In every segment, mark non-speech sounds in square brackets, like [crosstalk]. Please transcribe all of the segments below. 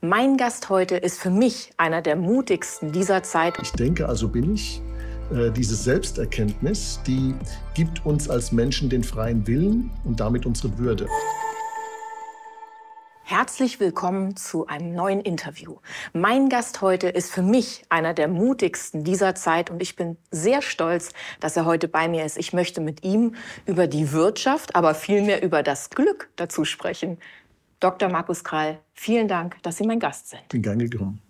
Mein Gast heute ist für mich einer der mutigsten dieser Zeit. Ich denke, also bin ich. Äh, diese Selbsterkenntnis, die gibt uns als Menschen den freien Willen und damit unsere Würde. Herzlich willkommen zu einem neuen Interview. Mein Gast heute ist für mich einer der mutigsten dieser Zeit und ich bin sehr stolz, dass er heute bei mir ist. Ich möchte mit ihm über die Wirtschaft, aber vielmehr über das Glück dazu sprechen. Dr. Markus Krall, vielen Dank, dass Sie mein Gast sind. Bin gerne gekommen.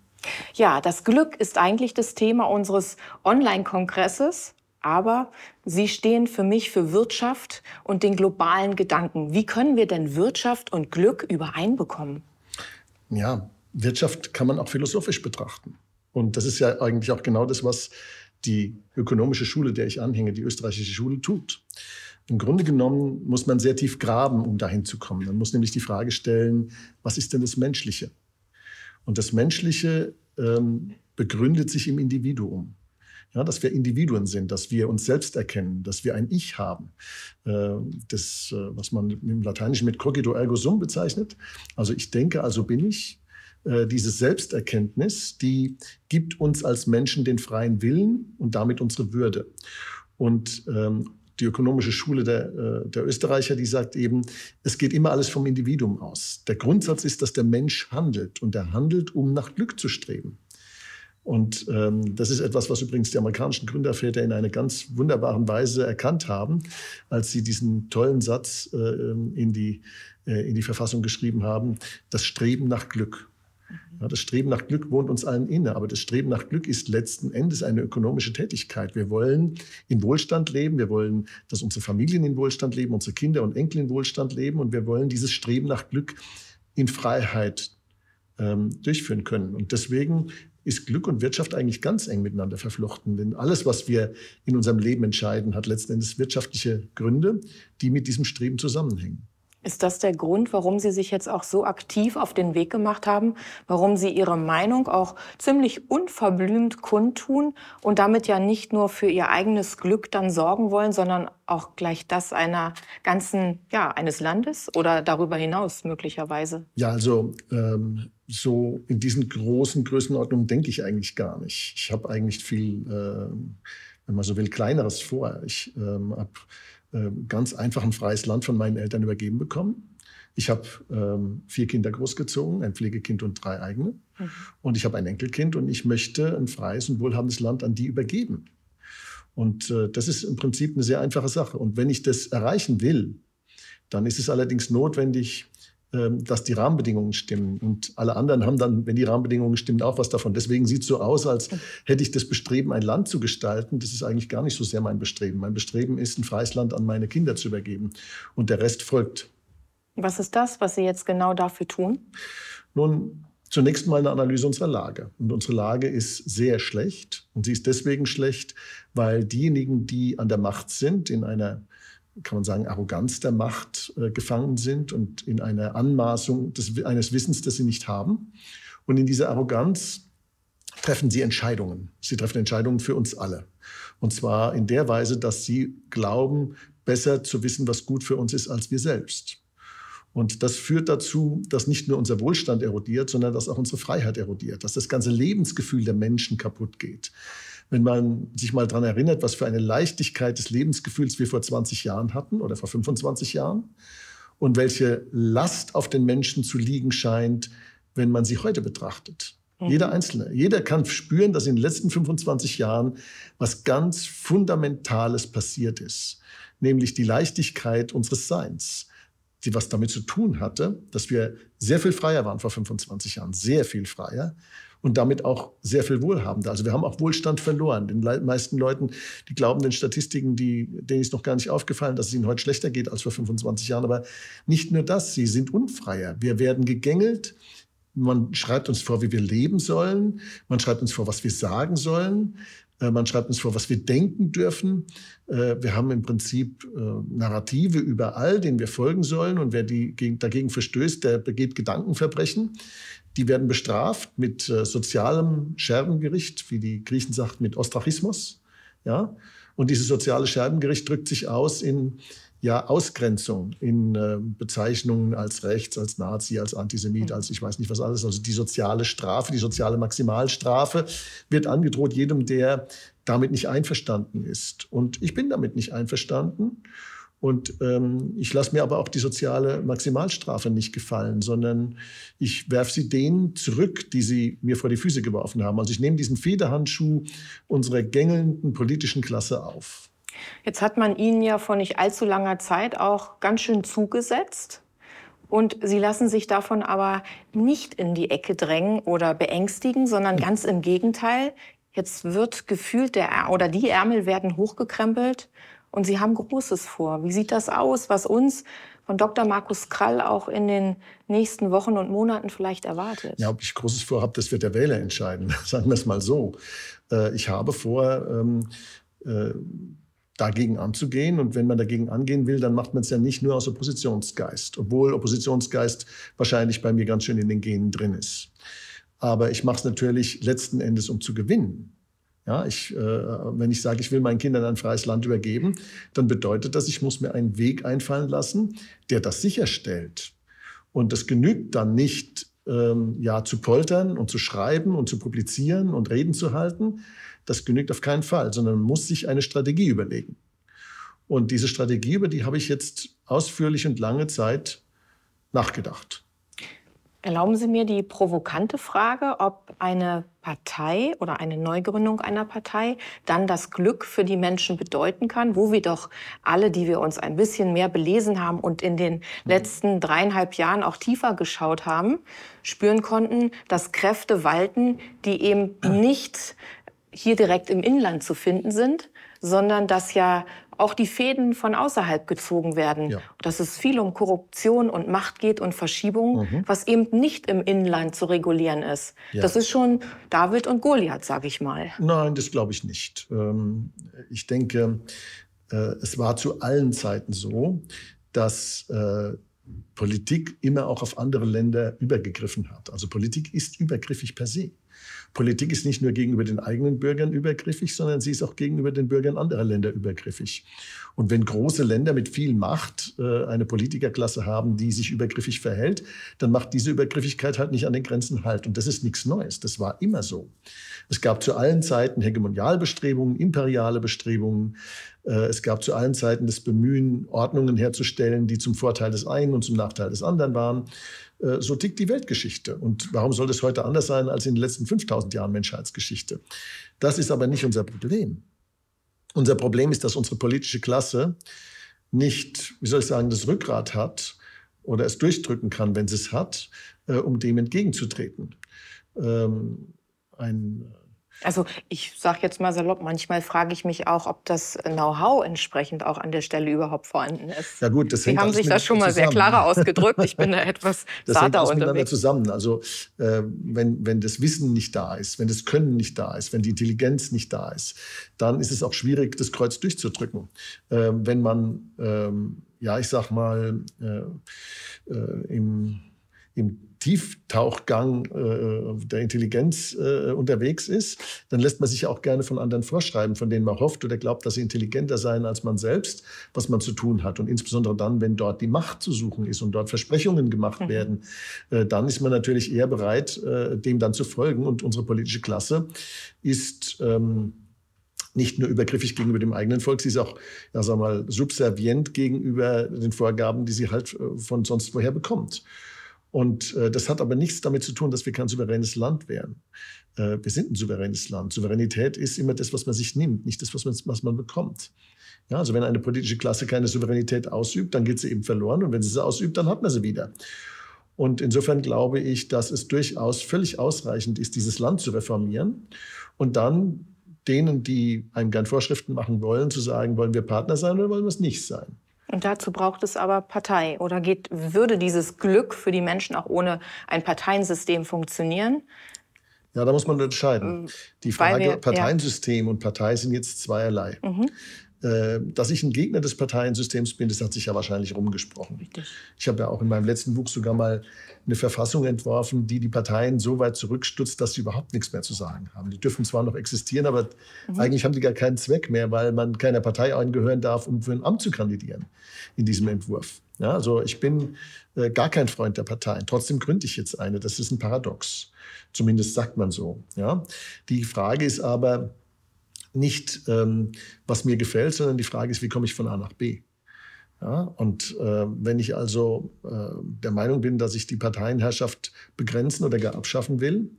Ja, das Glück ist eigentlich das Thema unseres Online-Kongresses, aber Sie stehen für mich für Wirtschaft und den globalen Gedanken. Wie können wir denn Wirtschaft und Glück übereinbekommen? Ja, Wirtschaft kann man auch philosophisch betrachten. Und das ist ja eigentlich auch genau das, was die ökonomische Schule, der ich anhänge, die österreichische Schule, tut. Im Grunde genommen muss man sehr tief graben, um dahin zu kommen. Man muss nämlich die Frage stellen, was ist denn das Menschliche? Und das Menschliche ähm, begründet sich im Individuum. Ja, dass wir Individuen sind, dass wir uns selbst erkennen, dass wir ein Ich haben. Ähm, das, äh, was man im Lateinischen mit cogito ergo sum bezeichnet. Also ich denke, also bin ich. Äh, diese Selbsterkenntnis, die gibt uns als Menschen den freien Willen und damit unsere Würde. Und ähm, die ökonomische Schule der, äh, der Österreicher, die sagt eben, es geht immer alles vom Individuum aus. Der Grundsatz ist, dass der Mensch handelt und er handelt, um nach Glück zu streben. Und ähm, das ist etwas, was übrigens die amerikanischen Gründerväter in einer ganz wunderbaren Weise erkannt haben, als sie diesen tollen Satz äh, ähm, in, die, äh, in die Verfassung geschrieben haben, das Streben nach Glück. Mhm. Ja, das Streben nach Glück wohnt uns allen inne, aber das Streben nach Glück ist letzten Endes eine ökonomische Tätigkeit. Wir wollen in Wohlstand leben, wir wollen, dass unsere Familien in Wohlstand leben, unsere Kinder und Enkel in Wohlstand leben und wir wollen dieses Streben nach Glück in Freiheit ähm, durchführen können. Und deswegen ist Glück und Wirtschaft eigentlich ganz eng miteinander verflochten. Denn alles, was wir in unserem Leben entscheiden, hat letzten Endes wirtschaftliche Gründe, die mit diesem Streben zusammenhängen. Ist das der Grund, warum Sie sich jetzt auch so aktiv auf den Weg gemacht haben, warum Sie Ihre Meinung auch ziemlich unverblümt kundtun und damit ja nicht nur für Ihr eigenes Glück dann sorgen wollen, sondern auch gleich das einer ganzen, ja, eines Landes oder darüber hinaus möglicherweise? Ja, also ähm, so in diesen großen Größenordnungen denke ich eigentlich gar nicht. Ich habe eigentlich viel, äh, wenn man so will, kleineres vor. Ich ähm, habe ähm, ganz einfach ein freies Land von meinen Eltern übergeben bekommen. Ich habe ähm, vier Kinder großgezogen, ein Pflegekind und drei eigene. Mhm. Und ich habe ein Enkelkind und ich möchte ein freies und wohlhabendes Land an die übergeben. Und äh, das ist im Prinzip eine sehr einfache Sache. Und wenn ich das erreichen will, dann ist es allerdings notwendig, ähm, dass die Rahmenbedingungen stimmen. Und alle anderen haben dann, wenn die Rahmenbedingungen stimmen, auch was davon. Deswegen sieht es so aus, als hätte ich das Bestreben, ein Land zu gestalten. Das ist eigentlich gar nicht so sehr mein Bestreben. Mein Bestreben ist, ein freies Land an meine Kinder zu übergeben. Und der Rest folgt. Was ist das, was Sie jetzt genau dafür tun? Nun, zunächst mal eine Analyse unserer Lage. Und unsere Lage ist sehr schlecht. Und sie ist deswegen schlecht, weil diejenigen, die an der Macht sind, in einer kann man sagen, Arroganz der Macht äh, gefangen sind und in einer Anmaßung des, eines Wissens, das sie nicht haben. Und in dieser Arroganz treffen sie Entscheidungen. Sie treffen Entscheidungen für uns alle. Und zwar in der Weise, dass sie glauben, besser zu wissen, was gut für uns ist, als wir selbst. Und das führt dazu, dass nicht nur unser Wohlstand erodiert, sondern dass auch unsere Freiheit erodiert, dass das ganze Lebensgefühl der Menschen kaputt geht wenn man sich mal daran erinnert, was für eine Leichtigkeit des Lebensgefühls wir vor 20 Jahren hatten oder vor 25 Jahren und welche Last auf den Menschen zu liegen scheint, wenn man sie heute betrachtet. Mhm. Jeder Einzelne. Jeder kann spüren, dass in den letzten 25 Jahren was ganz Fundamentales passiert ist, nämlich die Leichtigkeit unseres Seins die was damit zu tun hatte, dass wir sehr viel freier waren vor 25 Jahren, sehr viel freier, und damit auch sehr viel Wohlhabender. Also wir haben auch Wohlstand verloren. Den meisten Leuten, die glauben den Statistiken, die, denen ist noch gar nicht aufgefallen, dass es ihnen heute schlechter geht als vor 25 Jahren. Aber nicht nur das, sie sind unfreier. Wir werden gegängelt. Man schreibt uns vor, wie wir leben sollen. Man schreibt uns vor, was wir sagen sollen. Äh, man schreibt uns vor, was wir denken dürfen. Äh, wir haben im Prinzip äh, Narrative überall, denen wir folgen sollen. Und wer die dagegen verstößt, der begeht Gedankenverbrechen. Die werden bestraft mit äh, sozialem Scherbengericht, wie die Griechen sagt, mit Ostrachismus. Ja? Und dieses soziale Scherbengericht drückt sich aus in ja, Ausgrenzung, in äh, Bezeichnungen als rechts, als Nazi, als Antisemit, mhm. als ich weiß nicht was alles. Also die soziale Strafe, die soziale Maximalstrafe wird angedroht jedem, der damit nicht einverstanden ist. Und ich bin damit nicht einverstanden. Und ähm, ich lasse mir aber auch die soziale Maximalstrafe nicht gefallen, sondern ich werfe sie denen zurück, die sie mir vor die Füße geworfen haben. Also ich nehme diesen Federhandschuh unserer gängelnden politischen Klasse auf. Jetzt hat man Ihnen ja vor nicht allzu langer Zeit auch ganz schön zugesetzt. Und Sie lassen sich davon aber nicht in die Ecke drängen oder beängstigen, sondern ganz im Gegenteil. Jetzt wird gefühlt der oder die Ärmel werden hochgekrempelt und sie haben Großes vor. Wie sieht das aus, was uns von Dr. Markus Krall auch in den nächsten Wochen und Monaten vielleicht erwartet? Ja, ob ich Großes vorhabe, das wird der Wähler entscheiden. [laughs] Sagen wir es mal so. Äh, ich habe vor, ähm, äh, dagegen anzugehen. Und wenn man dagegen angehen will, dann macht man es ja nicht nur aus Oppositionsgeist, obwohl Oppositionsgeist wahrscheinlich bei mir ganz schön in den Genen drin ist. Aber ich mache es natürlich letzten Endes, um zu gewinnen. Ja, ich, äh, wenn ich sage, ich will meinen Kindern ein freies Land übergeben, dann bedeutet das, ich muss mir einen Weg einfallen lassen, der das sicherstellt. Und das genügt dann nicht, ähm, ja, zu poltern und zu schreiben und zu publizieren und Reden zu halten. Das genügt auf keinen Fall, sondern man muss sich eine Strategie überlegen. Und diese Strategie, über die habe ich jetzt ausführlich und lange Zeit nachgedacht. Erlauben Sie mir die provokante Frage, ob eine Partei oder eine Neugründung einer Partei dann das Glück für die Menschen bedeuten kann, wo wir doch alle, die wir uns ein bisschen mehr belesen haben und in den mhm. letzten dreieinhalb Jahren auch tiefer geschaut haben, spüren konnten, dass Kräfte walten, die eben [clears throat] nicht hier direkt im Inland zu finden sind, sondern dass ja auch die Fäden von außerhalb gezogen werden. Ja. Dass es viel um Korruption und Macht geht und Verschiebung, mhm. was eben nicht im Inland zu regulieren ist. Ja. Das ist schon David und Goliath, sage ich mal. Nein, das glaube ich nicht. Ähm, ich denke, äh, es war zu allen Zeiten so, dass äh, Politik immer auch auf andere Länder übergegriffen hat. Also Politik ist übergriffig per se. Politik ist nicht nur gegenüber den eigenen Bürgern übergriffig, sondern sie ist auch gegenüber den Bürgern anderer Länder übergriffig. Und wenn große Länder mit viel Macht äh, eine Politikerklasse haben, die sich übergriffig verhält, dann macht diese Übergriffigkeit halt nicht an den Grenzen halt. Und das ist nichts Neues. Das war immer so. Es gab zu allen Zeiten Hegemonialbestrebungen, imperiale Bestrebungen. Äh, es gab zu allen Zeiten das Bemühen, Ordnungen herzustellen, die zum Vorteil des einen und zum Nachteil des anderen waren. Äh, so tickt die Weltgeschichte. Und warum soll das heute anders sein als in den letzten 5000 Jahren Menschheitsgeschichte? Das ist aber nicht unser Problem. Unser Problem ist, dass unsere politische Klasse nicht, wie soll ich sagen, das Rückgrat hat oder es durchdrücken kann, wenn sie es hat, äh, um dem entgegenzutreten. Ähm, ein also ich sage jetzt mal salopp, manchmal frage ich mich auch, ob das Know-how entsprechend auch an der Stelle überhaupt vorhanden ist. Ja gut, das Sie hängt haben sich da schon mal zusammen. sehr klarer [laughs] ausgedrückt. Ich bin da etwas das hängt alles unterwegs. miteinander zusammen. Also äh, wenn, wenn das Wissen nicht da ist, wenn das Können nicht da ist, wenn die Intelligenz nicht da ist, dann ist es auch schwierig, das Kreuz durchzudrücken. Äh, wenn man, äh, ja ich sag mal, äh, äh, im im Tieftauchgang äh, der Intelligenz äh, unterwegs ist, dann lässt man sich ja auch gerne von anderen vorschreiben, von denen man hofft oder glaubt, dass sie intelligenter seien als man selbst, was man zu tun hat. Und insbesondere dann, wenn dort die Macht zu suchen ist und dort Versprechungen gemacht mhm. werden, äh, dann ist man natürlich eher bereit, äh, dem dann zu folgen. Und unsere politische Klasse ist ähm, nicht nur übergriffig gegenüber dem eigenen Volk, sie ist auch, ja, sag mal, subservient gegenüber den Vorgaben, die sie halt äh, von sonst woher bekommt. Und äh, das hat aber nichts damit zu tun, dass wir kein souveränes Land wären. Äh, wir sind ein souveränes Land. Souveränität ist immer das, was man sich nimmt, nicht das, was man, was man bekommt. Ja, also wenn eine politische Klasse keine Souveränität ausübt, dann geht sie eben verloren. Und wenn sie sie ausübt, dann hat man sie wieder. Und insofern glaube ich, dass es durchaus völlig ausreichend ist, dieses Land zu reformieren und dann denen, die einem gern Vorschriften machen wollen, zu sagen, wollen wir Partner sein oder wollen wir es nicht sein? Und dazu braucht es aber Partei. Oder geht, würde dieses Glück für die Menschen auch ohne ein Parteiensystem funktionieren? Ja, da muss man entscheiden. Ähm, die Frage wir, Parteiensystem ja. und Partei sind jetzt zweierlei. Mhm. Äh, dass ich ein Gegner des Parteiensystems bin, das hat sich ja wahrscheinlich rumgesprochen. Richtig. Ich habe ja auch in meinem letzten Buch sogar mal eine Verfassung entworfen, die die Parteien so weit zurückstutzt, dass sie überhaupt nichts mehr zu sagen haben. Die dürfen zwar noch existieren, aber mhm. eigentlich haben die gar keinen Zweck mehr, weil man keiner Partei angehören darf, um für ein Amt zu kandidieren in diesem Entwurf. Ja, also ich bin äh, gar kein Freund der Parteien. Trotzdem gründe ich jetzt eine. Das ist ein Paradox. Zumindest sagt man so. Ja? Die Frage ist aber, nicht, ähm, was mir gefällt, sondern die Frage ist, wie komme ich von A nach B? Ja, und äh, wenn ich also äh, der Meinung bin, dass ich die Parteienherrschaft begrenzen oder gar abschaffen will,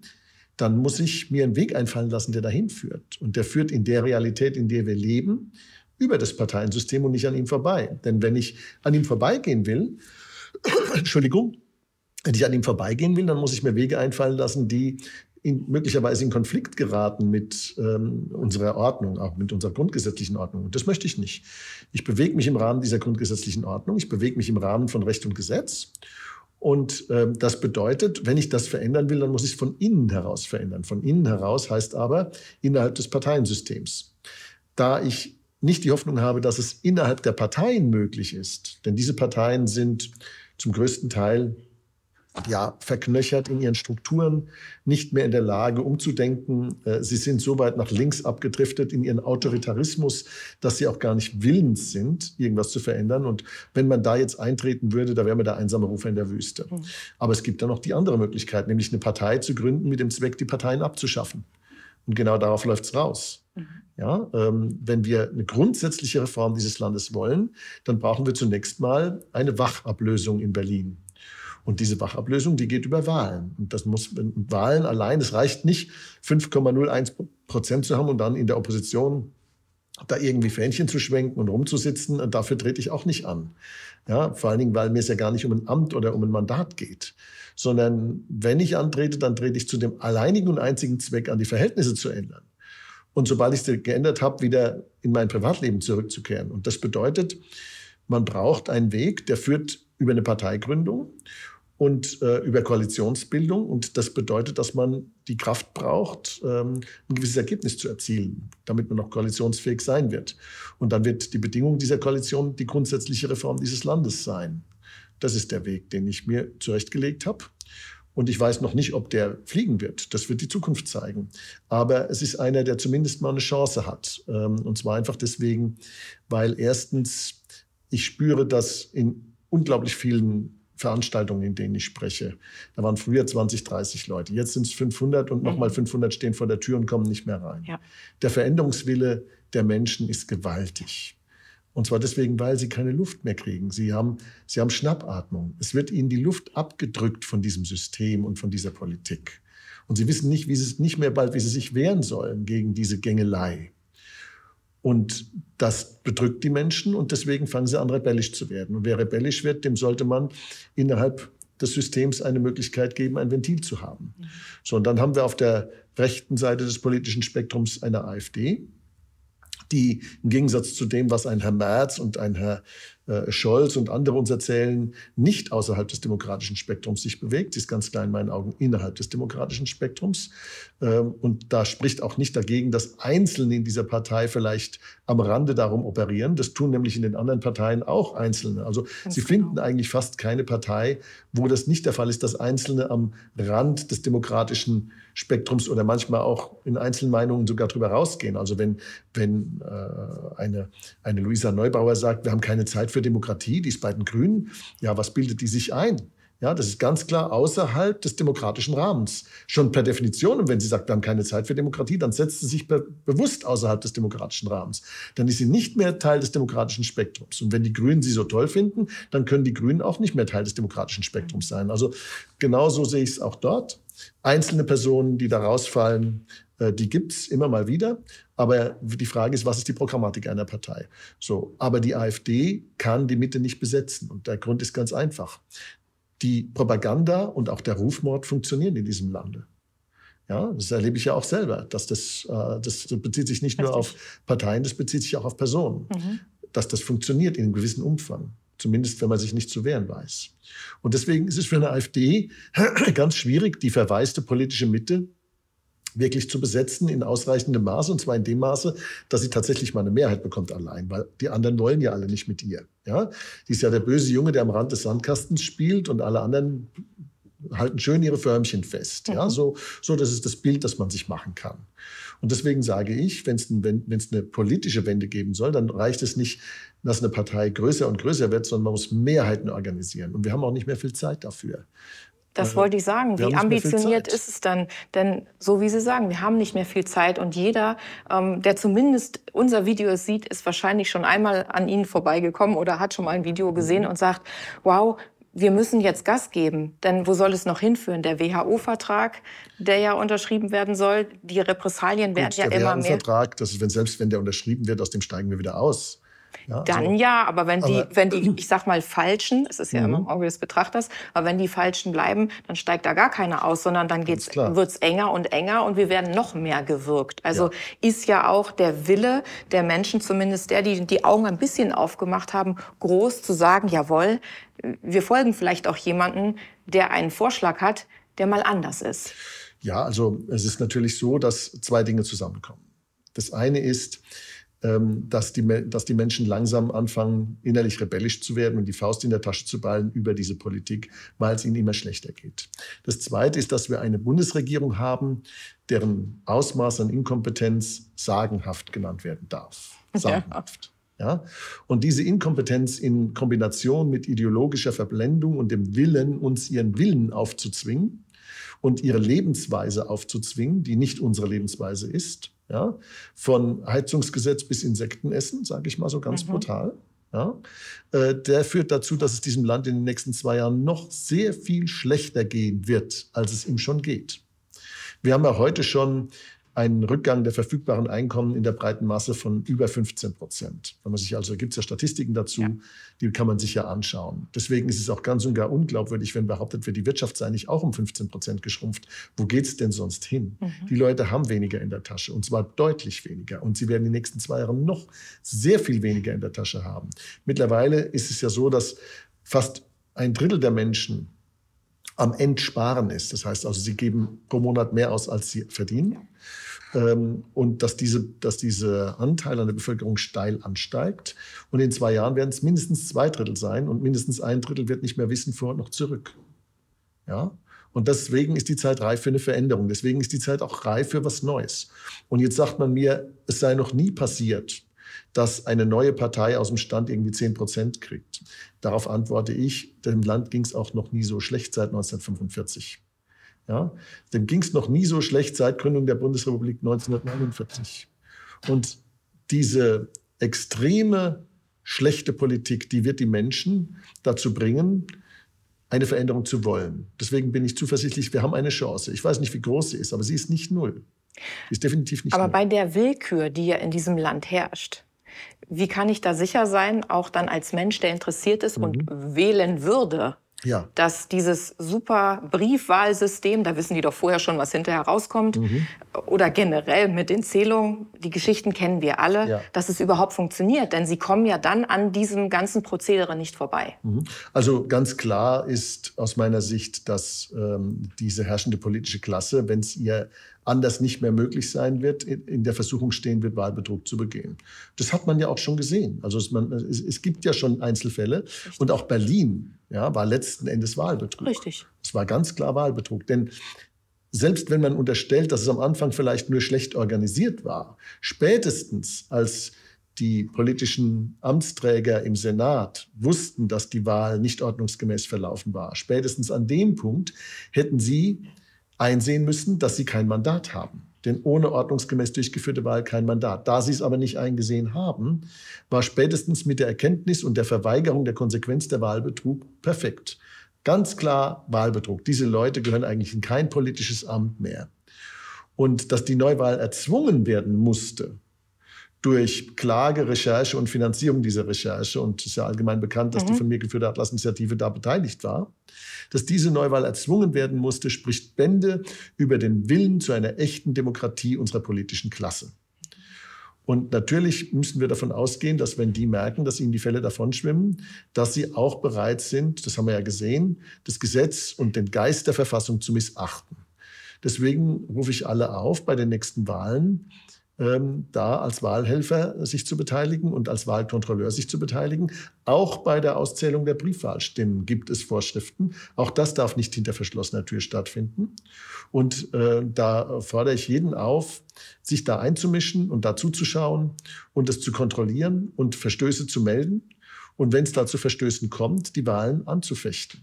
dann muss ich mir einen Weg einfallen lassen, der dahin führt. Und der führt in der Realität, in der wir leben, über das Parteiensystem und nicht an ihm vorbei. Denn wenn ich an ihm vorbeigehen will, [coughs] Entschuldigung, wenn ich an ihm vorbeigehen will, dann muss ich mir Wege einfallen lassen, die in, möglicherweise in Konflikt geraten mit ähm, unserer Ordnung, auch mit unserer grundgesetzlichen Ordnung. Und das möchte ich nicht. Ich bewege mich im Rahmen dieser grundgesetzlichen Ordnung, ich bewege mich im Rahmen von Recht und Gesetz. Und ähm, das bedeutet, wenn ich das verändern will, dann muss ich es von innen heraus verändern. Von innen heraus heißt aber innerhalb des Parteiensystems. Da ich nicht die Hoffnung habe, dass es innerhalb der Parteien möglich ist, denn diese Parteien sind zum größten Teil ja, verknöchert in ihren Strukturen, nicht mehr in der Lage umzudenken. Äh, sie sind so weit nach links abgedriftet in ihren Autoritarismus, dass sie auch gar nicht willens sind, irgendwas zu verändern. Und wenn man da jetzt eintreten würde, da wären wir der einsame Rufer in der Wüste. Mhm. Aber es gibt dann noch die andere Möglichkeit, nämlich eine Partei zu gründen mit dem Zweck, die Parteien abzuschaffen. Und genau darauf läuft's raus. Mhm. Ja, ähm, wenn wir eine grundsätzliche Reform dieses Landes wollen, dann brauchen wir zunächst mal eine Wachablösung in Berlin. Und diese Wachablösung, die geht über Wahlen. Und das muss Wahlen allein, es reicht nicht, 5,01 Prozent zu haben und dann in der Opposition da irgendwie Fähnchen zu schwenken und rumzusitzen, und äh, dafür trete ich auch nicht an. Ja, vor allen Dingen, weil mir es ja gar nicht um ein Amt oder um ein Mandat geht, sondern wenn ich antrete, dann trete ich zu dem alleinigen und einzigen Zweck an, die Verhältnisse zu ändern. Und sobald ich sie geändert habe, wieder in mein Privatleben zurückzukehren. Und das bedeutet, man braucht einen Weg, der führt über eine Parteigründung und äh, über Koalitionsbildung. Und das bedeutet, dass man die Kraft braucht, ähm, ein gewisses Ergebnis zu erzielen, damit man noch koalitionsfähig sein wird. Und dann wird die Bedingung dieser Koalition die grundsätzliche Reform dieses Landes sein. Das ist der Weg, den ich mir zurechtgelegt habe. Und ich weiß noch nicht, ob der fliegen wird. Das wird die Zukunft zeigen. Aber es ist einer, der zumindest mal eine Chance hat. Ähm, und zwar einfach deswegen, weil erstens ich spüre, dass in unglaublich vielen Veranstaltungen, in denen ich spreche. Da waren früher 20, 30 Leute. Jetzt sind es 500 und mhm. nochmal 500 stehen vor der Tür und kommen nicht mehr rein. Ja. Der Veränderungswille der Menschen ist gewaltig. Und zwar deswegen, weil sie keine Luft mehr kriegen. Sie haben, sie haben Schnappatmung. Es wird ihnen die Luft abgedrückt von diesem System und von dieser Politik. Und sie wissen nicht, wie sie es nicht mehr bald, wie sie sich wehren sollen gegen diese Gängelei. Und das bedrückt die Menschen und deswegen fangen sie an, rebellisch zu werden. Und wer rebellisch wird, dem sollte man innerhalb des Systems eine Möglichkeit geben, ein Ventil zu haben. Mhm. So, und dann haben wir auf der rechten Seite des politischen Spektrums eine AfD, die im Gegensatz zu dem, was ein Herr Merz und ein Herr äh, Scholz und andere uns erzählen, nicht außerhalb des demokratischen Spektrums sich bewegt. Sie ist ganz klar in meinen Augen innerhalb des demokratischen Spektrums. Ähm, und da spricht auch nicht dagegen, dass Einzelne in dieser Partei vielleicht am Rande darum operieren. Das tun nämlich in den anderen Parteien auch Einzelne. Also ganz Sie genau. finden eigentlich fast keine Partei, wo das nicht der Fall ist, dass Einzelne am Rand des demokratischen Spektrums oder manchmal auch in Einzelmeinungen sogar drüber rausgehen. Also wenn, wenn äh, eine, eine Luisa Neubauer sagt, wir haben keine Zeit für Demokratie, die ist bei den Grünen. Ja, was bildet die sich ein? Ja, das ist ganz klar außerhalb des demokratischen Rahmens. Schon per Definition. Und wenn sie sagt, wir haben keine Zeit für Demokratie, dann setzt sie sich bewusst außerhalb des demokratischen Rahmens. Dann ist sie nicht mehr Teil des demokratischen Spektrums. Und wenn die Grünen sie so toll finden, dann können die Grünen auch nicht mehr Teil des demokratischen Spektrums sein. Also genauso sehe ich es auch dort. Einzelne Personen, die da rausfallen, äh, die gibt es immer mal wieder. Aber die Frage ist, was ist die Programmatik einer Partei? So, aber die AfD kann die Mitte nicht besetzen. Und der Grund ist ganz einfach. Die Propaganda und auch der Rufmord funktionieren in diesem Lande. Ja, das erlebe ich ja auch selber, dass das, äh, das bezieht sich nicht Richtig. nur auf Parteien, das bezieht sich auch auf Personen. Mhm. Dass das funktioniert in einem gewissen Umfang. Zumindest, wenn man sich nicht zu wehren weiß. Und deswegen ist es für eine AfD [clears throat] ganz schwierig, die verwaiste politische Mitte wirklich zu besetzen in ausreichendem Maße, und zwar in dem Maße, dass sie tatsächlich mal eine Mehrheit bekommt allein, weil die anderen wollen ja alle nicht mit ihr. Ja? Die ist ja der böse Junge, der am Rand des Sandkastens spielt und alle anderen halten schön ihre Förmchen fest. Ja? So, so, das ist das Bild, das man sich machen kann. Und deswegen sage ich, wenn es eine politische Wende geben soll, dann reicht es nicht, dass eine Partei größer und größer wird, sondern man muss Mehrheiten organisieren. Und wir haben auch nicht mehr viel Zeit dafür. Das also, wollte ich sagen. Wie ambitioniert ist es dann? Denn so wie Sie sagen, wir haben nicht mehr viel Zeit und jeder, ähm, der zumindest unser Video sieht, ist wahrscheinlich schon einmal an Ihnen vorbeigekommen oder hat schon mal ein Video mhm. gesehen und sagt, wow, wir müssen jetzt Gas geben, denn wo soll es noch hinführen? Der WHO-Vertrag, der ja unterschrieben werden soll, die Repressalien werden ja immer mehr. Der WHO-Vertrag, selbst wenn der unterschrieben wird, aus dem steigen wir wieder aus. Ja, dann also, ja, aber wenn die, aber, wenn die, ich sag mal, falschen, es ist ja immer mhm. im Auge des Betrachters, aber wenn die falschen bleiben, dann steigt da gar keiner aus, sondern dann wird es enger und enger und wir werden noch mehr gewirkt. Also ja. ist ja auch der Wille der Menschen, zumindest der, die die Augen ein bisschen aufgemacht haben, groß zu sagen, jawohl, wir folgen vielleicht auch jemanden, der einen Vorschlag hat, der mal anders ist. Ja, also es ist natürlich so, dass zwei Dinge zusammenkommen. Das eine ist, ähm, dass, die, dass die Menschen langsam anfangen, innerlich rebellisch zu werden und die Faust in der Tasche zu ballen über diese Politik, weil es ihnen immer schlechter geht. Das Zweite ist, dass wir eine Bundesregierung haben, deren Ausmaß an Inkompetenz sagenhaft genannt werden darf. Sagenhaft. Ja? Und diese Inkompetenz in Kombination mit ideologischer Verblendung und dem Willen, uns ihren Willen aufzuzwingen, und ihre Lebensweise aufzuzwingen, die nicht unsere Lebensweise ist. Ja? Von Heizungsgesetz bis Insektenessen, sage ich mal so ganz mhm. brutal. Ja? Äh, der führt dazu, dass es diesem Land in den nächsten zwei Jahren noch sehr viel schlechter gehen wird, als es ihm schon geht. Wir haben ja heute schon einen Rückgang der verfügbaren Einkommen in der breiten Masse von über 15 Prozent. Wenn man sich also, gibt es ja Statistiken dazu, ja. die kann man sich ja anschauen. Deswegen ist es auch ganz und gar unglaubwürdig, wenn behauptet wird, die Wirtschaft sei nicht auch um 15 Prozent geschrumpft. Wo geht es denn sonst hin? Mhm. Die Leute haben weniger in der Tasche und zwar deutlich weniger. Und sie werden die nächsten zwei Jahre noch sehr viel weniger in der Tasche haben. Mittlerweile ist es ja so, dass fast ein Drittel der Menschen am Endsparen ist. Das heißt also, sie geben pro Monat mehr aus, als sie verdienen. Ja ähm, und dass, diese, dass diese Anteil an der Bevölkerung steil ansteigt. Und in zwei Jahren werden es mindestens zwei Drittel sein und mindestens ein Drittel wird nicht mehr wissen, vor und noch zurück. Ja, und deswegen ist die Zeit reif für eine Veränderung. Deswegen ist die Zeit auch reif für was Neues. Und jetzt sagt man mir, es sei noch nie passiert, dass eine neue Partei aus dem Stand irgendwie 10 Prozent kriegt. Darauf antworte ich, dem Land ging es auch noch nie so schlecht seit 1945. Ja? Dem ging es noch nie so schlecht seit Gründung der Bundesrepublik 1949. Und diese extreme schlechte Politik, die wird die Menschen dazu bringen, eine Veränderung zu wollen. Deswegen bin ich zuversichtlich, wir haben eine Chance. Ich weiß nicht, wie groß sie ist, aber sie ist nicht null. Ist definitiv nicht aber null. bei der Willkür, die ja in diesem Land herrscht, wie kann ich da sicher sein, auch dann als Mensch, der interessiert ist mhm. und wählen würde, ja. dass dieses super Briefwahlsystem, da wissen die doch vorher schon, was hinterher rauskommt, mhm. oder generell mit den Zählungen, die Geschichten kennen wir alle, ja. dass es überhaupt funktioniert, denn sie kommen ja dann an diesem ganzen Prozedere nicht vorbei. Mhm. Also ganz klar ist aus meiner Sicht, dass ähm, diese herrschende politische Klasse, wenn es ihr anders nicht mehr möglich sein wird, in der Versuchung stehen wird, Wahlbetrug zu begehen. Das hat man ja auch schon gesehen. Also es, man, es, es gibt ja schon Einzelfälle. Richtig. Und auch Berlin ja, war letzten Endes Wahlbetrug. Richtig. Es war ganz klar Wahlbetrug. Denn selbst wenn man unterstellt, dass es am Anfang vielleicht nur schlecht organisiert war, spätestens als die politischen Amtsträger im Senat wussten, dass die Wahl nicht ordnungsgemäß verlaufen war, spätestens an dem Punkt hätten sie einsehen müssen, dass sie kein Mandat haben denn ohne ordnungsgemäß durchgeführte Wahl kein Mandat. Da sie es aber nicht eingesehen haben, war spätestens mit der Erkenntnis und der Verweigerung der Konsequenz der Wahlbetrug perfekt. Ganz klar Wahlbetrug. Diese Leute gehören eigentlich in kein politisches Amt mehr. Und dass die Neuwahl erzwungen werden musste, durch Klage, Recherche und Finanzierung dieser Recherche, und es ist ja allgemein bekannt, dass mhm. die von mir geführte Atlas-Initiative da beteiligt war, dass diese Neuwahl erzwungen werden musste, spricht Bände über den Willen zu einer echten Demokratie unserer politischen Klasse. Und natürlich müssen wir davon ausgehen, dass wenn die merken, dass ihnen die Fälle davonschwimmen, dass sie auch bereit sind, das haben wir ja gesehen, das Gesetz und den Geist der Verfassung zu missachten. Deswegen rufe ich alle auf, bei den nächsten Wahlen ähm, da als Wahlhelfer sich zu beteiligen und als Wahlkontrolleur sich zu beteiligen. Auch bei der Auszählung der Briefwahlstimmen gibt es Vorschriften. Auch das darf nicht hinter verschlossener Tür stattfinden. Und äh, da fordere ich jeden auf, sich da einzumischen und da zuzuschauen und das zu kontrollieren und Verstöße zu melden. Und wenn es da zu Verstößen kommt, die Wahlen anzufechten.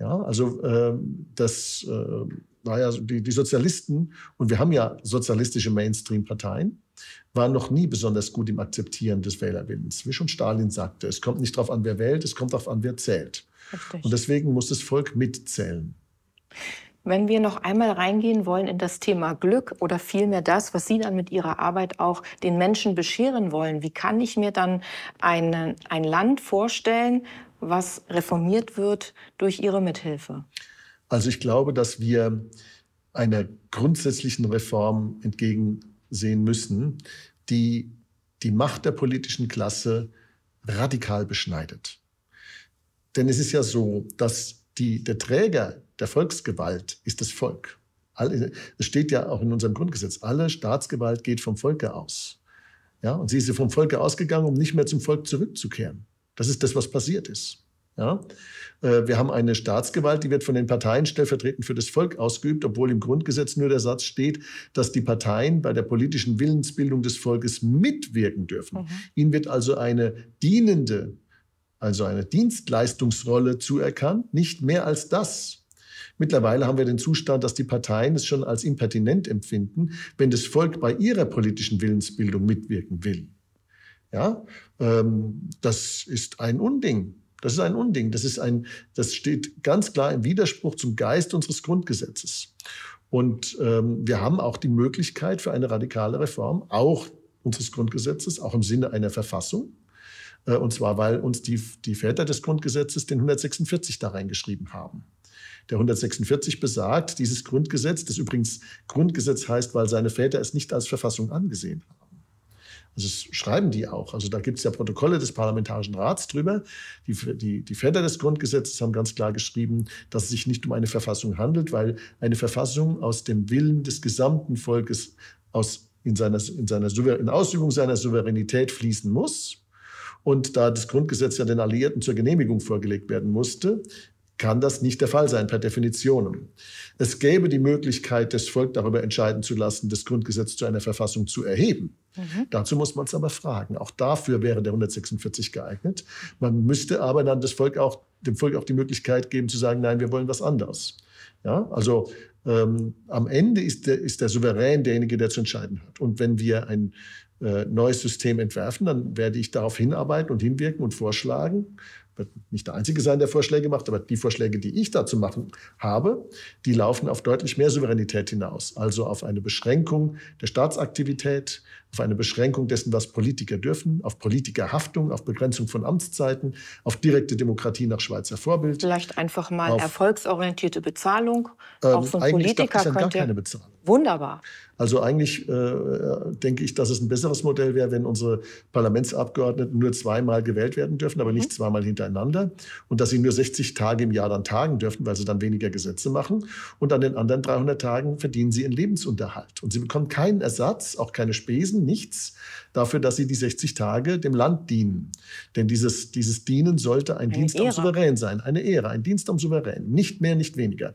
Ja, also äh, das äh, naja, die, die Sozialisten, und wir haben ja sozialistische Mainstream-Parteien, waren noch nie besonders gut im Akzeptieren des Wählerwillens. Wie schon Stalin sagte, es kommt nicht darauf an, wer wählt, es kommt darauf an, wer zählt. Richtig. Und deswegen muss das Volk mitzählen. Wenn wir noch einmal reingehen wollen in das Thema Glück oder vielmehr das, was Sie dann mit Ihrer Arbeit auch den Menschen bescheren wollen, wie kann ich mir dann ein, ein Land vorstellen, was reformiert wird durch Ihre Mithilfe? Also ich glaube, dass wir einer grundsätzlichen Reform entgegensehen müssen, die die Macht der politischen Klasse radikal beschneidet. Denn es ist ja so, dass die, der Träger der Volksgewalt ist das Volk. Es steht ja auch in unserem Grundgesetz, alle Staatsgewalt geht vom Volke aus. Ja, und sie ist vom Volke ausgegangen, um nicht mehr zum Volk zurückzukehren. Das ist das, was passiert ist. Ja? Äh, wir haben eine Staatsgewalt, die wird von den Parteien stellvertretend für das Volk ausgeübt, obwohl im Grundgesetz nur der Satz steht, dass die Parteien bei der politischen Willensbildung des Volkes mitwirken dürfen. Mhm. Ihnen wird also eine dienende, also eine Dienstleistungsrolle zuerkannt, nicht mehr als das. Mittlerweile haben wir den Zustand, dass die Parteien es schon als impertinent empfinden, wenn das Volk bei ihrer politischen Willensbildung mitwirken will. Ja, ähm, das ist ein Unding. Das ist ein Unding. Das, ist ein, das steht ganz klar im Widerspruch zum Geist unseres Grundgesetzes. Und ähm, wir haben auch die Möglichkeit für eine radikale Reform, auch unseres Grundgesetzes, auch im Sinne einer Verfassung. Äh, und zwar, weil uns die, die Väter des Grundgesetzes den 146 da reingeschrieben haben. Der 146 besagt, dieses Grundgesetz, das übrigens Grundgesetz heißt, weil seine Väter es nicht als Verfassung angesehen haben also das schreiben die auch. Also da gibt es ja Protokolle des Parlamentarischen Rats drüber. Die, die, die Väter des Grundgesetzes haben ganz klar geschrieben, dass es sich nicht um eine Verfassung handelt, weil eine Verfassung aus dem Willen des gesamten Volkes aus, in, seiner, in, seiner, in Ausübung seiner Souveränität fließen muss. Und da das Grundgesetz ja den Alliierten zur Genehmigung vorgelegt werden musste, kann das nicht der Fall sein, per Definition. Es gäbe die Möglichkeit, das Volk darüber entscheiden zu lassen, das Grundgesetz zu einer Verfassung zu erheben. Mhm. Dazu muss man es aber fragen. Auch dafür wäre der 146 geeignet. Man müsste aber dann Volk auch, dem Volk auch die Möglichkeit geben zu sagen, nein, wir wollen was anderes. Ja, also ähm, am Ende ist der, ist der Souverän derjenige, der zu entscheiden hat. Und wenn wir ein äh, neues System entwerfen, dann werde ich darauf hinarbeiten und hinwirken und vorschlagen wird nicht der Einzige sein, der Vorschläge macht, aber die Vorschläge, die ich dazu machen habe, die laufen auf deutlich mehr Souveränität hinaus, also auf eine Beschränkung der Staatsaktivität, auf eine Beschränkung dessen, was Politiker dürfen, auf Politikerhaftung, auf Begrenzung von Amtszeiten, auf direkte Demokratie nach Schweizer Vorbild. Vielleicht einfach mal auf, erfolgsorientierte Bezahlung. Ähm, auch so ein Politiker könnte gar keine Bezahlung. Wunderbar. Also eigentlich äh, denke ich, dass es ein besseres Modell wäre, wenn unsere Parlamentsabgeordneten nur zweimal gewählt werden dürfen, aber mhm. nicht zweimal hintereinander und dass sie nur 60 Tage im Jahr dann tagen dürfen, weil sie dann weniger Gesetze machen und an den anderen 300 Tagen verdienen sie ihren Lebensunterhalt und sie bekommen keinen Ersatz, auch keine Spesen, nichts, dafür, dass sie die 60 Tage dem Land dienen. Denn dieses, dieses Dienen sollte ein eine Dienst Ehre. am Souverän sein, eine Ehre, ein Dienst am Souverän, nicht mehr, nicht weniger.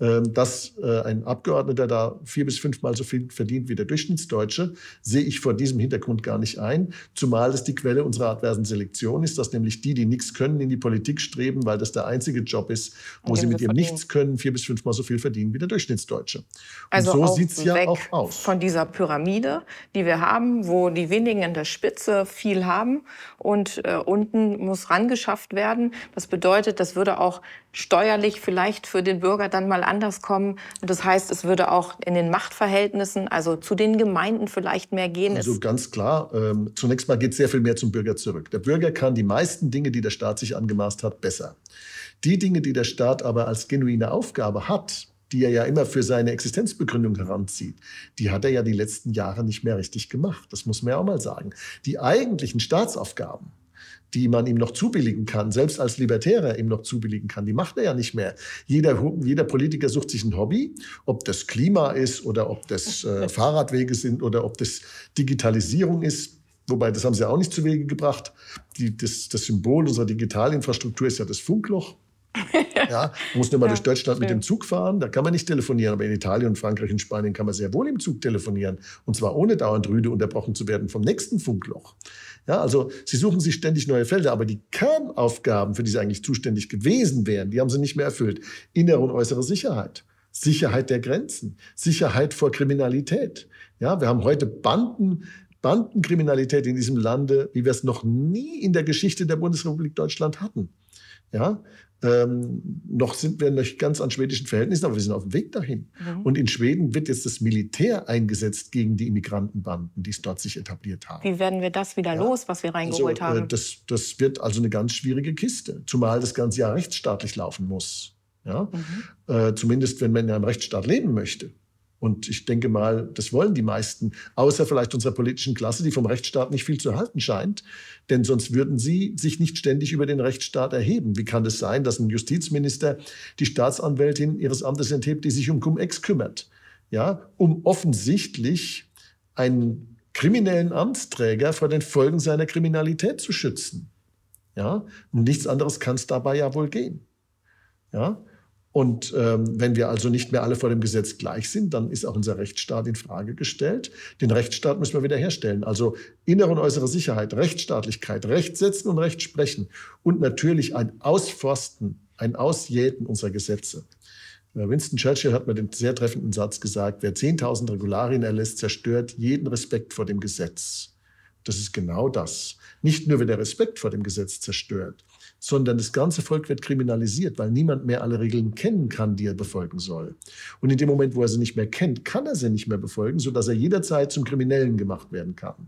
Ähm, dass äh, ein Abgeordneter da vier bis fünfmal so viel verdient wie der Durchschnittsdeutsche, sehe ich vor diesem Hintergrund gar nicht ein. Zumal es die Quelle unserer adversen Selektion ist, dass nämlich die, die nichts können, in die Politik streben, weil das der einzige Job ist, wo sie mit ihrem Nichts können, vier bis fünfmal so viel verdienen wie der Durchschnittsdeutsche. Und also so sieht es ja auch aus. Von dieser Pyramide, die wir haben, wo die wenigen in der Spitze viel haben und äh, unten muss rangeschafft werden. Das bedeutet, das würde auch steuerlich vielleicht für den Bürger dann mal anders kommen. Und das heißt, es würde auch in den Machtverhältnissen, also zu den Gemeinden vielleicht mehr gehen. Also ganz klar, ähm, zunächst mal geht sehr viel mehr zum Bürger zurück. Der Bürger kann die meisten Dinge, die der Staat sich angemaßt hat, besser. Die Dinge, die der Staat aber als genuine Aufgabe hat, die er ja immer für seine Existenzbegründung heranzieht, die hat er ja die letzten Jahre nicht mehr richtig gemacht. Das muss man ja auch mal sagen. Die eigentlichen Staatsaufgaben, die man ihm noch zubilligen kann, selbst als Libertärer ihm noch zubilligen kann, die macht er ja nicht mehr. Jeder, jeder Politiker sucht sich ein Hobby, ob das Klima ist oder ob das äh, [laughs] Fahrradwege sind oder ob das Digitalisierung ist. Wobei, das haben sie auch nicht zu Wege gebracht. Die, das, das Symbol unserer Digitalinfrastruktur ist ja das Funkloch. [laughs] ja, muss immer ja, durch Deutschland stimmt. mit dem Zug fahren, da kann man nicht telefonieren. Aber in Italien, Frankreich und Spanien kann man sehr wohl im Zug telefonieren. Und zwar ohne dauernd rüde unterbrochen zu werden vom nächsten Funkloch. Ja, also sie suchen sich ständig neue Felder, aber die Kernaufgaben, für die sie eigentlich zuständig gewesen wären, die haben sie nicht mehr erfüllt. Innere und äußere Sicherheit. Sicherheit der Grenzen, Sicherheit vor Kriminalität. Ja, wir haben heute Banden, Bandenkriminalität in diesem Lande, wie wir es noch nie in der Geschichte der Bundesrepublik Deutschland hatten. Ja, ähm, noch sind wir nicht ganz an schwedischen Verhältnissen, aber wir sind auf dem Weg dahin. Mhm. Und in Schweden wird jetzt das Militär eingesetzt gegen die Immigrantenbanden, die es dort sich etabliert haben. Wie werden wir das wieder ja. los, was wir also, reingeholt also, haben? Äh, das, das, wird also eine ganz schwierige Kiste, zumal das ganze Jahr rechtsstaatlich laufen muss. Ja? Mhm. Äh, zumindest, wenn man ja im Rechtsstaat leben möchte. Und ich denke mal, das wollen die meisten, außer vielleicht unserer politischen Klasse, die vom Rechtsstaat nicht viel zu halten scheint. Denn sonst würden sie sich nicht ständig über den Rechtsstaat erheben. Wie kann es sein, dass ein Justizminister die Staatsanwältin ihres Amtes enthebt, die sich um Cum-Ex kümmert? Ja, um offensichtlich einen kriminellen Amtsträger vor den Folgen seiner Kriminalität zu schützen. Ja, und nichts anderes kann es dabei ja wohl gehen. Ja, und ähm, wenn wir also nicht mehr alle vor dem Gesetz gleich sind, dann ist auch unser Rechtsstaat in Frage gestellt. Den Rechtsstaat müssen wir wiederherstellen. Also innere und äußere Sicherheit, Rechtsstaatlichkeit, Recht setzen und Recht sprechen und natürlich ein Ausforsten, ein Ausjäten unserer Gesetze. Äh, Winston Churchill hat mir den sehr treffenden Satz gesagt, wer 10.000 Regularien erlässt, zerstört jeden Respekt vor dem Gesetz. Das ist genau das. Nicht nur wird der Respekt vor dem Gesetz zerstört, sondern das ganze Volk wird kriminalisiert, weil niemand mehr alle Regeln kennen kann, die er befolgen soll. Und in dem Moment, wo er sie nicht mehr kennt, kann er sie nicht mehr befolgen, sodass er jederzeit zum Kriminellen gemacht werden kann.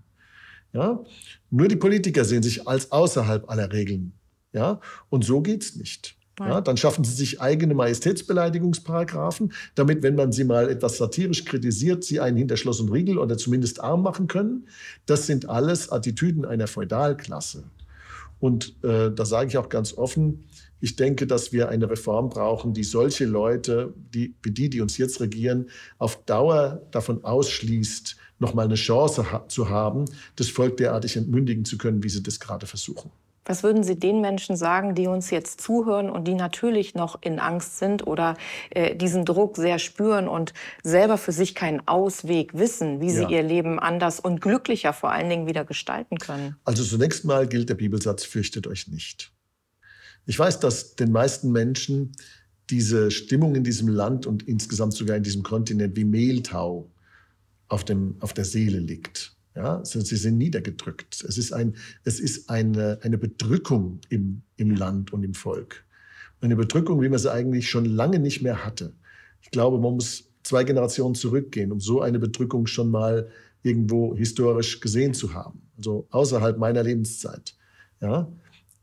Ja? Nur die Politiker sehen sich als außerhalb aller Regeln. Ja? Und so geht's nicht. Ja, dann schaffen sie sich eigene Majestätsbeleidigungsparagraphen, damit, wenn man sie mal etwas satirisch kritisiert, sie einen hinter Schloss und Riegel oder zumindest arm machen können. Das sind alles Attitüden einer Feudalklasse. Und äh, da sage ich auch ganz offen. Ich denke, dass wir eine Reform brauchen, die solche Leute, die, wie die, die uns jetzt regieren, auf Dauer davon ausschließt, nochmal eine Chance ha zu haben, das Volk derartig entmündigen zu können, wie sie das gerade versuchen. Was würden Sie den Menschen sagen, die uns jetzt zuhören und die natürlich noch in Angst sind oder äh, diesen Druck sehr spüren und selber für sich keinen Ausweg wissen, wie sie ja. ihr Leben anders und glücklicher vor allen Dingen wieder gestalten können? Also zunächst mal gilt der Bibelsatz, fürchtet euch nicht. Ich weiß, dass den meisten Menschen diese Stimmung in diesem Land und insgesamt sogar in diesem Kontinent wie Mehltau auf, dem, auf der Seele liegt. Ja, sie sind niedergedrückt. Es ist, ein, es ist eine, eine Bedrückung im, im Land und im Volk. Eine Bedrückung, wie man sie eigentlich schon lange nicht mehr hatte. Ich glaube, man muss zwei Generationen zurückgehen, um so eine Bedrückung schon mal irgendwo historisch gesehen zu haben. Also außerhalb meiner Lebenszeit. Ja?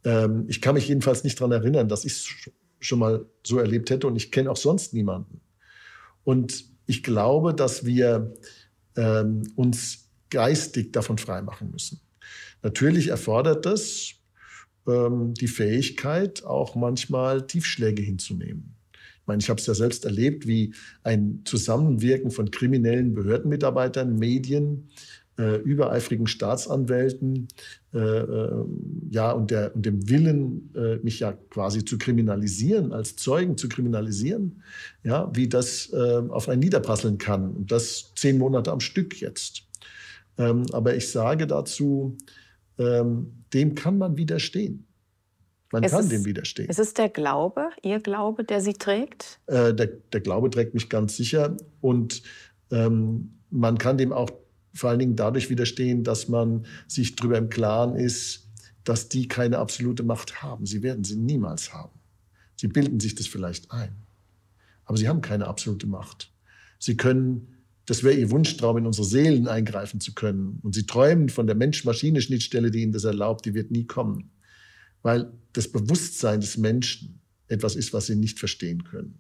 Ähm, ich kann mich jedenfalls nicht daran erinnern, dass ich es schon mal so erlebt hätte und ich kenne auch sonst niemanden. Und ich glaube, dass wir ähm, uns geistig davon freimachen müssen. Natürlich erfordert das ähm, die Fähigkeit, auch manchmal Tiefschläge hinzunehmen. Ich meine, ich habe es ja selbst erlebt, wie ein Zusammenwirken von kriminellen Behördenmitarbeitern, Medien, äh, übereifrigen Staatsanwälten äh, äh, ja, und, der, und dem Willen, äh, mich ja quasi zu kriminalisieren, als Zeugen zu kriminalisieren, ja, wie das äh, auf einen niederprasseln kann. Und das zehn Monate am Stück jetzt. Ähm, aber ich sage dazu, ähm, dem kann man widerstehen. Man es kann ist, dem widerstehen. Es ist der Glaube, Ihr Glaube, der Sie trägt? Äh, der, der, Glaube trägt mich ganz sicher. Und ähm, man kann dem auch vor allen Dingen dadurch widerstehen, dass man sich darüber im Klaren ist, dass die keine absolute Macht haben. Sie werden sie niemals haben. Sie bilden sich das vielleicht ein. Aber sie haben keine absolute Macht. Sie können das wäre ihr Wunschtraum, in unsere Seelen eingreifen zu können. Und sie träumen von der Mensch-Maschine-Schnittstelle, die ihnen das erlaubt, die wird nie kommen. Weil das Bewusstsein des Menschen etwas ist, was sie nicht verstehen können.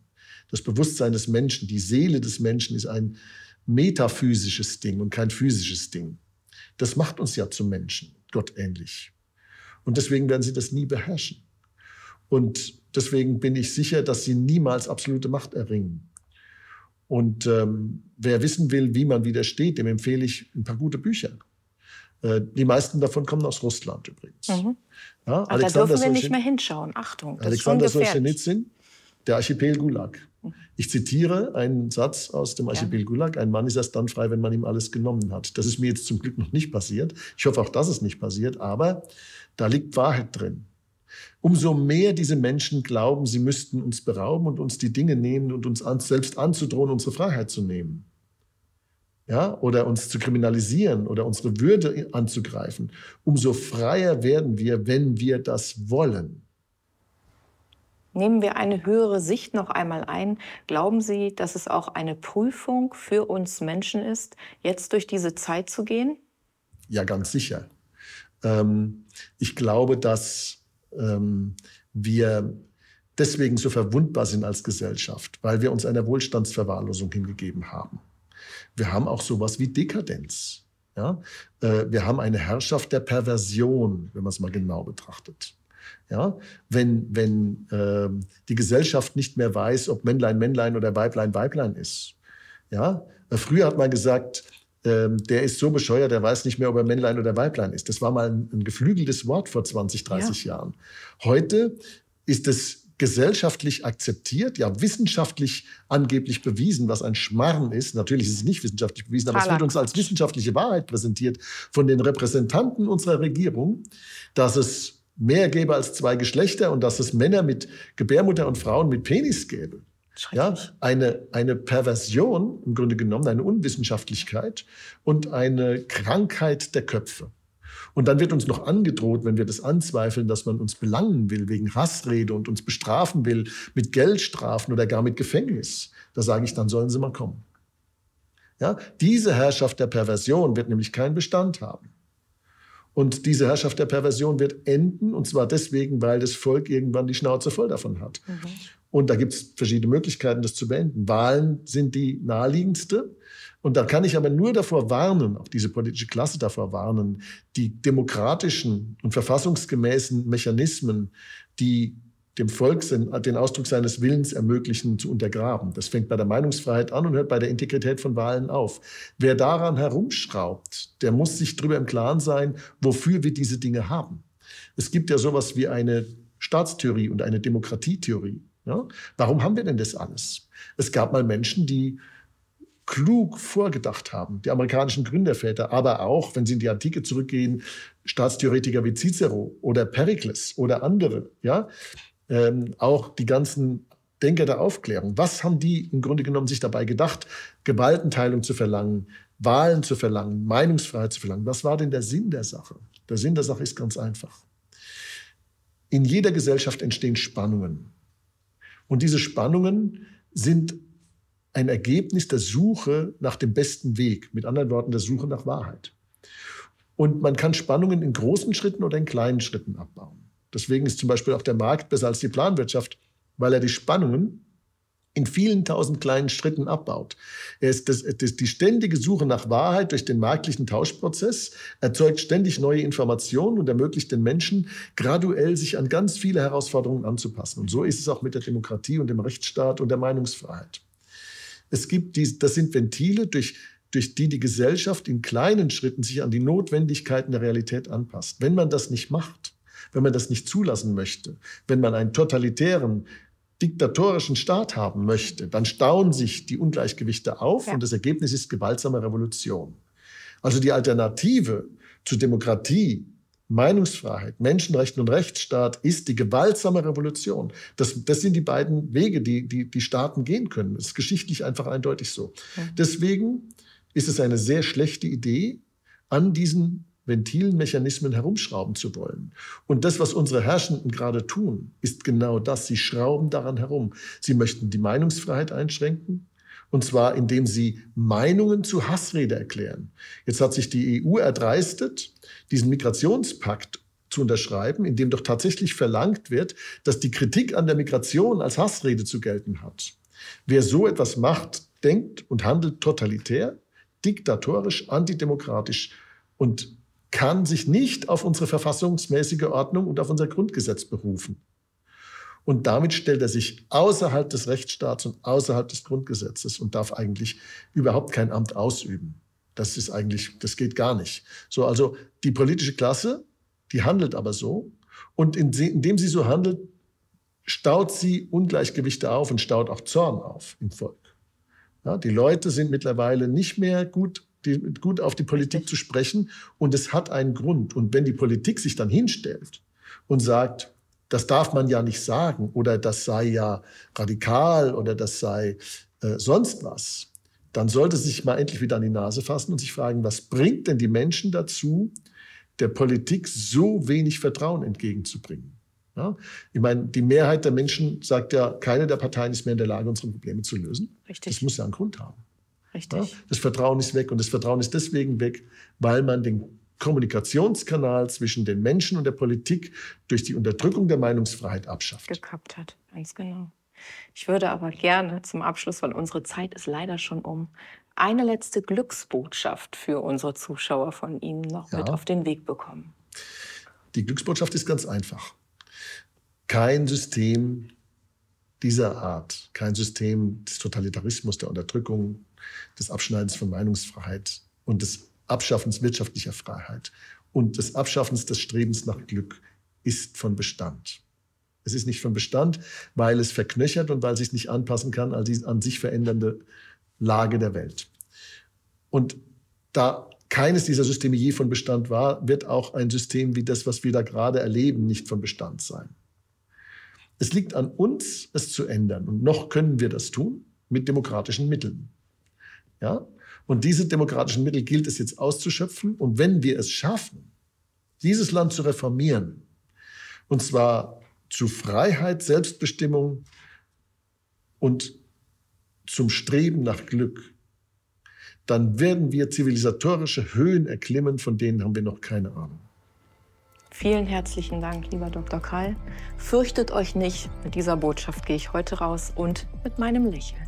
Das Bewusstsein des Menschen, die Seele des Menschen ist ein metaphysisches Ding und kein physisches Ding. Das macht uns ja zu Menschen, gottähnlich. Und deswegen werden sie das nie beherrschen. Und deswegen bin ich sicher, dass sie niemals absolute Macht erringen. Und ähm, wer wissen will, wie man widersteht, dem empfehle ich ein paar gute Bücher. Äh, die meisten davon kommen aus Russland übrigens. Mhm. Ja, da dürfen wir nicht mehr hinschauen. Achtung, das Alexander ist Solzhenitsyn, der Archipel Gulag. Mhm. Ich zitiere einen Satz aus dem Archipel ja. Gulag. Ein Mann ist erst dann frei, wenn man ihm alles genommen hat. Das ist mir jetzt zum Glück noch nicht passiert. Ich hoffe auch, dass es nicht passiert. Aber da liegt Wahrheit drin. Umso mehr diese Menschen glauben, sie müssten uns berauben und uns die Dinge nehmen und uns an, selbst anzudrohen, unsere Freiheit zu nehmen. Ja, oder uns zu kriminalisieren oder unsere Würde anzugreifen, umso freier werden wir, wenn wir das wollen. Nehmen wir eine höhere Sicht noch einmal ein. Glauben Sie, dass es auch eine Prüfung für uns Menschen ist, jetzt durch diese Zeit zu gehen? Ja, ganz sicher. Ähm, ich glaube, dass ähm, wir deswegen so verwundbar sind als Gesellschaft, weil wir uns einer Wohlstandsverwahrlosung hingegeben haben. Wir haben auch sowas wie Dekadenz. Ja? Äh, wir haben eine Herrschaft der Perversion, wenn man es mal genau betrachtet. Ja, wenn wenn äh, die Gesellschaft nicht mehr weiß, ob Männlein Männlein oder Weiblein Weiblein ist. Ja, äh, früher hat man gesagt, ähm, der ist so bescheuert, der weiß nicht mehr, ob er Männlein oder Weiblein ist. Das war mal ein, ein geflügeltes Wort vor 20, 30 ja. Jahren. Heute ist es gesellschaftlich akzeptiert, ja wissenschaftlich angeblich bewiesen, was ein Schmarrn ist. Natürlich ist es nicht wissenschaftlich bewiesen, aber Halak. es wird uns als wissenschaftliche Wahrheit präsentiert von den Repräsentanten unserer Regierung, dass es mehr gäbe als zwei Geschlechter und dass es Männer mit Gebärmutter und Frauen mit Penis gäbe. Ja, eine, eine Perversion im Grunde genommen, eine Unwissenschaftlichkeit und eine Krankheit der Köpfe. Und dann wird uns noch angedroht, wenn wir das anzweifeln, dass man uns belangen will wegen Hassrede und uns bestrafen will mit Geldstrafen oder gar mit Gefängnis. Da sage ich, dann sollen sie mal kommen. Ja, diese Herrschaft der Perversion wird nämlich keinen Bestand haben. Und diese Herrschaft der Perversion wird enden, und zwar deswegen, weil das Volk irgendwann die Schnauze voll davon hat. Mhm. Und da gibt es verschiedene Möglichkeiten, das zu beenden. Wahlen sind die naheliegendste. Und da kann ich aber nur davor warnen, auch diese politische Klasse davor warnen, die demokratischen und verfassungsgemäßen Mechanismen, die dem Volk den Ausdruck seines Willens ermöglichen, zu untergraben. Das fängt bei der Meinungsfreiheit an und hört bei der Integrität von Wahlen auf. Wer daran herumschraubt, der muss sich darüber im Klaren sein, wofür wir diese Dinge haben. Es gibt ja sowas wie eine Staatstheorie und eine Demokratietheorie. Ja? Warum haben wir denn das alles? Es gab mal Menschen, die klug vorgedacht haben, die amerikanischen Gründerväter, aber auch, wenn sie in die Antike zurückgehen, Staatstheoretiker wie Cicero oder Perikles oder andere, ja, ähm, auch die ganzen Denker der Aufklärung. Was haben die im Grunde genommen sich dabei gedacht, Gewaltenteilung zu verlangen, Wahlen zu verlangen, Meinungsfreiheit zu verlangen? Was war denn der Sinn der Sache? Der Sinn der Sache ist ganz einfach. In jeder Gesellschaft entstehen Spannungen. Und diese Spannungen sind ein Ergebnis der Suche nach dem besten Weg, mit anderen Worten der Suche nach Wahrheit. Und man kann Spannungen in großen Schritten oder in kleinen Schritten abbauen. Deswegen ist zum Beispiel auch der Markt besser als die Planwirtschaft, weil er die Spannungen in vielen tausend kleinen Schritten abbaut. Das, das, die ständige Suche nach Wahrheit durch den marktlichen Tauschprozess erzeugt ständig neue Informationen und ermöglicht den Menschen, graduell sich an ganz viele Herausforderungen anzupassen. Und so ist es auch mit der Demokratie und dem Rechtsstaat und der Meinungsfreiheit. Es gibt die, das sind Ventile, durch, durch die die Gesellschaft in kleinen Schritten sich an die Notwendigkeiten der Realität anpasst. Wenn man das nicht macht, wenn man das nicht zulassen möchte, wenn man einen totalitären diktatorischen Staat haben möchte, dann stauen sich die Ungleichgewichte auf ja. und das Ergebnis ist gewaltsame Revolution. Also die Alternative zu Demokratie, Meinungsfreiheit, Menschenrechten und Rechtsstaat ist die gewaltsame Revolution. Das, das sind die beiden Wege, die, die die Staaten gehen können. Das ist geschichtlich einfach eindeutig so. Deswegen ist es eine sehr schlechte Idee, an diesen Ventilmechanismen herumschrauben zu wollen. Und das, was unsere Herrschenden gerade tun, ist genau das. Sie schrauben daran herum. Sie möchten die Meinungsfreiheit einschränken, und zwar indem sie Meinungen zu Hassrede erklären. Jetzt hat sich die EU erdreistet, diesen Migrationspakt zu unterschreiben, in dem doch tatsächlich verlangt wird, dass die Kritik an der Migration als Hassrede zu gelten hat. Wer so etwas macht, denkt und handelt totalitär, diktatorisch, antidemokratisch und kann sich nicht auf unsere verfassungsmäßige Ordnung und auf unser Grundgesetz berufen. Und damit stellt er sich außerhalb des Rechtsstaats und außerhalb des Grundgesetzes und darf eigentlich überhaupt kein Amt ausüben. Das ist eigentlich, das geht gar nicht. So, also die politische Klasse, die handelt aber so. Und indem sie so handelt, staut sie Ungleichgewichte auf und staut auch Zorn auf im Volk. Ja, die Leute sind mittlerweile nicht mehr gut die, gut auf die Politik Richtig. zu sprechen. Und es hat einen Grund. Und wenn die Politik sich dann hinstellt und sagt, das darf man ja nicht sagen oder das sei ja radikal oder das sei äh, sonst was, dann sollte sich mal endlich wieder an die Nase fassen und sich fragen, was bringt denn die Menschen dazu, der Politik so wenig Vertrauen entgegenzubringen? Ja? Ich meine, die Mehrheit der Menschen sagt ja, keine der Parteien ist mehr in der Lage, unsere Probleme zu lösen. Richtig. Das muss ja einen Grund haben. Richtig. Ja, das Vertrauen ist weg und das Vertrauen ist deswegen weg, weil man den Kommunikationskanal zwischen den Menschen und der Politik durch die Unterdrückung der Meinungsfreiheit abschafft. Gekappt hat, ganz genau. Ich würde aber gerne zum Abschluss, weil unsere Zeit ist leider schon um, eine letzte Glücksbotschaft für unsere Zuschauer von Ihnen noch ja. mit auf den Weg bekommen. Die Glücksbotschaft ist ganz einfach. Kein System dieser Art kein System des Totalitarismus, der Unterdrückung, des Abschneidens von Meinungsfreiheit und des Abschaffens wirtschaftlicher Freiheit und des Abschaffens des Strebens nach Glück ist von Bestand. Es ist nicht von Bestand, weil es verknöchert und weil es sich nicht anpassen kann an die an sich verändernde Lage der Welt. Und da keines dieser Systeme je von Bestand war, wird auch ein System wie das, was wir da gerade erleben, nicht von Bestand sein. Es liegt an uns, es zu ändern. Und noch können wir das tun mit demokratischen Mitteln. Ja? Und diese demokratischen Mittel gilt es jetzt auszuschöpfen. Und wenn wir es schaffen, dieses Land zu reformieren, und zwar zu Freiheit, Selbstbestimmung und zum Streben nach Glück, dann werden wir zivilisatorische Höhen erklimmen, von denen haben wir noch keine Ahnung. Vielen herzlichen Dank, lieber Dr. Karl. Fürchtet euch nicht, mit dieser Botschaft gehe ich heute raus und mit meinem Lächeln.